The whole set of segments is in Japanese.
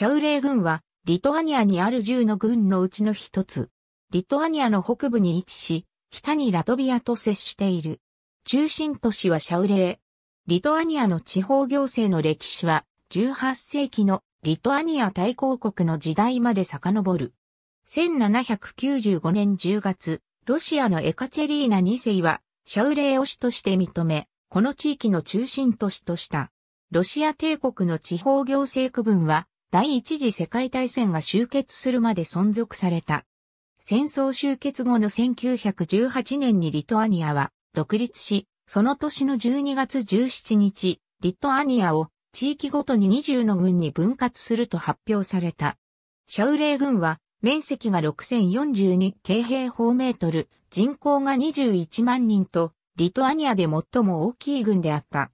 シャウレー軍は、リトアニアにある10の軍のうちの一つ。リトアニアの北部に位置し、北にラトビアと接している。中心都市はシャウレー。リトアニアの地方行政の歴史は、18世紀のリトアニア大公国の時代まで遡る。1795年10月、ロシアのエカチェリーナ2世は、シャウレーを市として認め、この地域の中心都市とした。ロシア帝国の地方行政区分は、第一次世界大戦が終結するまで存続された。戦争終結後の1918年にリトアニアは独立し、その年の12月17日、リトアニアを地域ごとに20の軍に分割すると発表された。シャウレイ軍は面積が6042京平方メートル、人口が21万人と、リトアニアで最も大きい軍であった。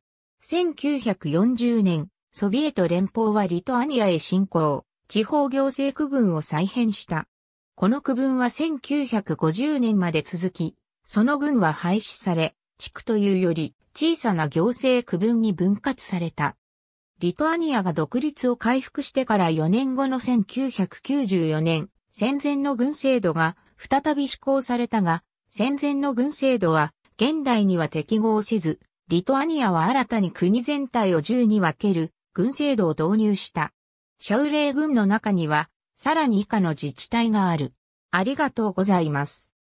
1940年、ソビエト連邦はリトアニアへ侵攻、地方行政区分を再編した。この区分は1950年まで続き、その軍は廃止され、地区というより小さな行政区分に分割された。リトアニアが独立を回復してから4年後の1994年、戦前の軍制度が再び施行されたが、戦前の軍制度は現代には適合せず、リトアニアは新たに国全体を10に分ける軍制度を導入した。シャウレイ軍の中には、さらに以下の自治体がある。ありがとうございます。